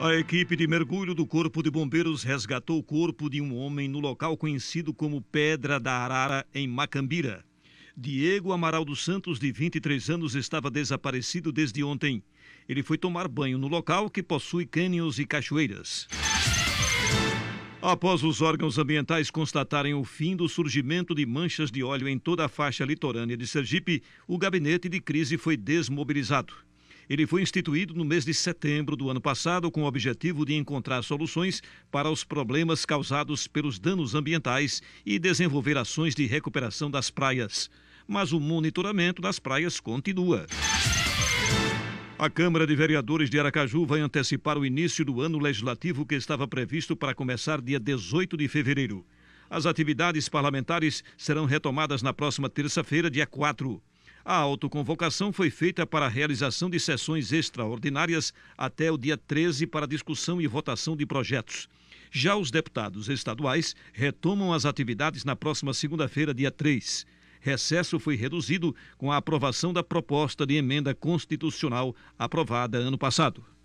A equipe de mergulho do Corpo de Bombeiros resgatou o corpo de um homem no local conhecido como Pedra da Arara, em Macambira. Diego Amaral dos Santos, de 23 anos, estava desaparecido desde ontem. Ele foi tomar banho no local que possui cânions e cachoeiras. Após os órgãos ambientais constatarem o fim do surgimento de manchas de óleo em toda a faixa litorânea de Sergipe, o gabinete de crise foi desmobilizado. Ele foi instituído no mês de setembro do ano passado com o objetivo de encontrar soluções para os problemas causados pelos danos ambientais e desenvolver ações de recuperação das praias. Mas o monitoramento das praias continua. A Câmara de Vereadores de Aracaju vai antecipar o início do ano legislativo que estava previsto para começar dia 18 de fevereiro. As atividades parlamentares serão retomadas na próxima terça-feira, dia 4. A autoconvocação foi feita para a realização de sessões extraordinárias até o dia 13 para discussão e votação de projetos. Já os deputados estaduais retomam as atividades na próxima segunda-feira, dia 3. Recesso foi reduzido com a aprovação da proposta de emenda constitucional aprovada ano passado.